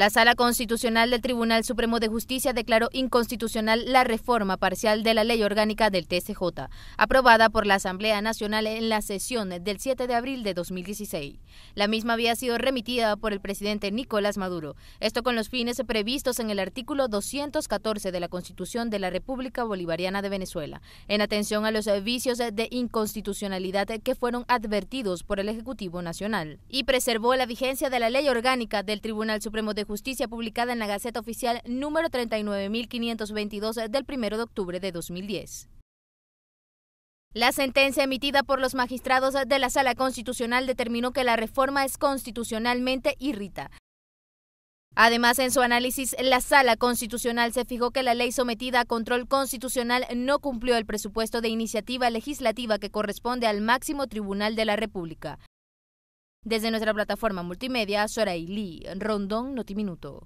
La Sala Constitucional del Tribunal Supremo de Justicia declaró inconstitucional la reforma parcial de la Ley Orgánica del TCJ, aprobada por la Asamblea Nacional en la sesión del 7 de abril de 2016. La misma había sido remitida por el presidente Nicolás Maduro, esto con los fines previstos en el artículo 214 de la Constitución de la República Bolivariana de Venezuela, en atención a los vicios de inconstitucionalidad que fueron advertidos por el Ejecutivo Nacional, y preservó la vigencia de la Ley Orgánica del Tribunal Supremo de Justicia publicada en la Gaceta Oficial número 39.522 del 1 de octubre de 2010. La sentencia emitida por los magistrados de la Sala Constitucional determinó que la reforma es constitucionalmente irrita. Además, en su análisis, la Sala Constitucional se fijó que la ley sometida a control constitucional no cumplió el presupuesto de iniciativa legislativa que corresponde al máximo tribunal de la República. Desde nuestra plataforma multimedia, Lee, Rondón Notiminuto.